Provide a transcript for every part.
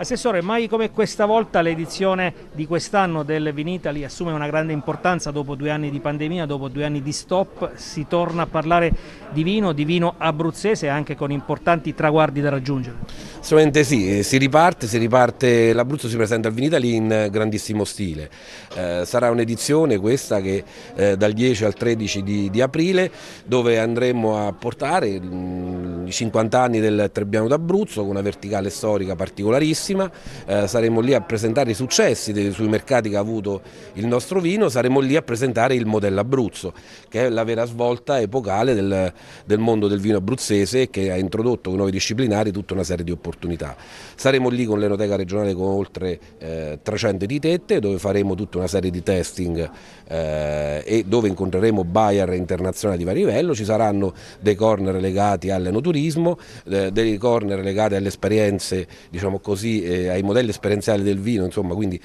Assessore, mai come questa volta l'edizione di quest'anno del Vinitali assume una grande importanza dopo due anni di pandemia, dopo due anni di stop, si torna a parlare di vino, di vino abruzzese anche con importanti traguardi da raggiungere. Assolutamente sì, eh, si riparte, si riparte l'Abruzzo si presenta al Vinitali in grandissimo stile. Eh, sarà un'edizione questa che eh, dal 10 al 13 di, di, aprile dove andremo a portare mh, mm, i 50 anni del Trebbiano d'Abruzzo con una verticale storica particolarissima, eh, saremo lì a presentare i successi dei, sui mercati che ha avuto il nostro vino, saremo lì a presentare il modello Abruzzo, che è la vera svolta epocale del, del mondo del vino abruzzese che ha introdotto con nuovi disciplinari tutta una serie di opportunità. Saremo lì con l'enoteca regionale con oltre eh, 300 ditette dove faremo tutta una serie di testing eh, e dove incontreremo buyer internazionali di vario livello, ci saranno dei corner legati all'enoturismo turismo, eh, dei corner legati alle esperienze, diciamo così, eh, ai modelli esperienziali del vino, insomma, quindi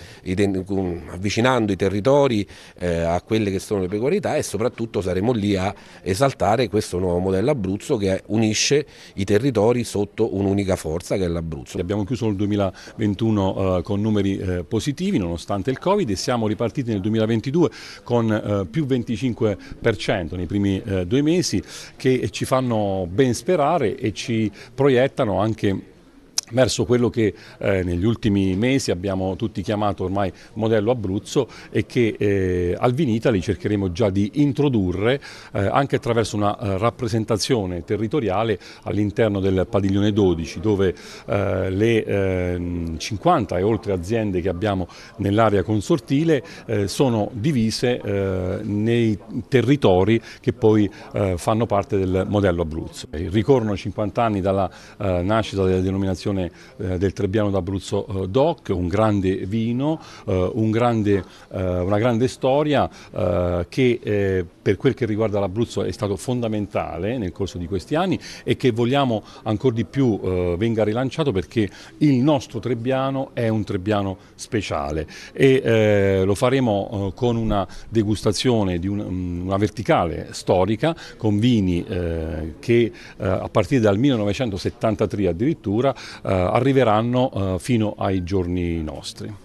avvicinando i territori eh, a quelle che sono le peculiarità e soprattutto saremo lì a esaltare questo nuovo modello Abruzzo che unisce i territori sotto un'unica forza che è l'Abruzzo. Abbiamo chiuso il 2021 eh, con numeri eh, positivi nonostante il Covid e siamo ripartiti nel 2022 con eh, più 25% nei primi due mesi che ci fanno ben sperare e ci proiettano anche verso quello che eh, negli ultimi mesi abbiamo tutti chiamato ormai modello Abruzzo e che eh, al Vinitali cercheremo già di introdurre eh, anche attraverso una eh, rappresentazione territoriale all'interno del padiglione 12 dove eh, le 50 ehm, e oltre aziende che abbiamo nell'area consortile eh, sono divise nei territori che poi fanno parte del modello Abruzzo. Il ricorrono 50 anni dalla nascita della denominazione produzione eh, del Trebbiano d'Abruzzo eh, DOC, un grande vino, eh, un grande, una grande storia che per quel che riguarda l'Abruzzo è stato fondamentale nel corso di questi anni e che vogliamo ancora di più venga rilanciato perché il nostro Trebbiano è un Trebbiano speciale e lo faremo con una degustazione di mm, una verticale storica con vini che a partire dal 1973 addirittura eh, arriveranno eh, fino ai giorni nostri.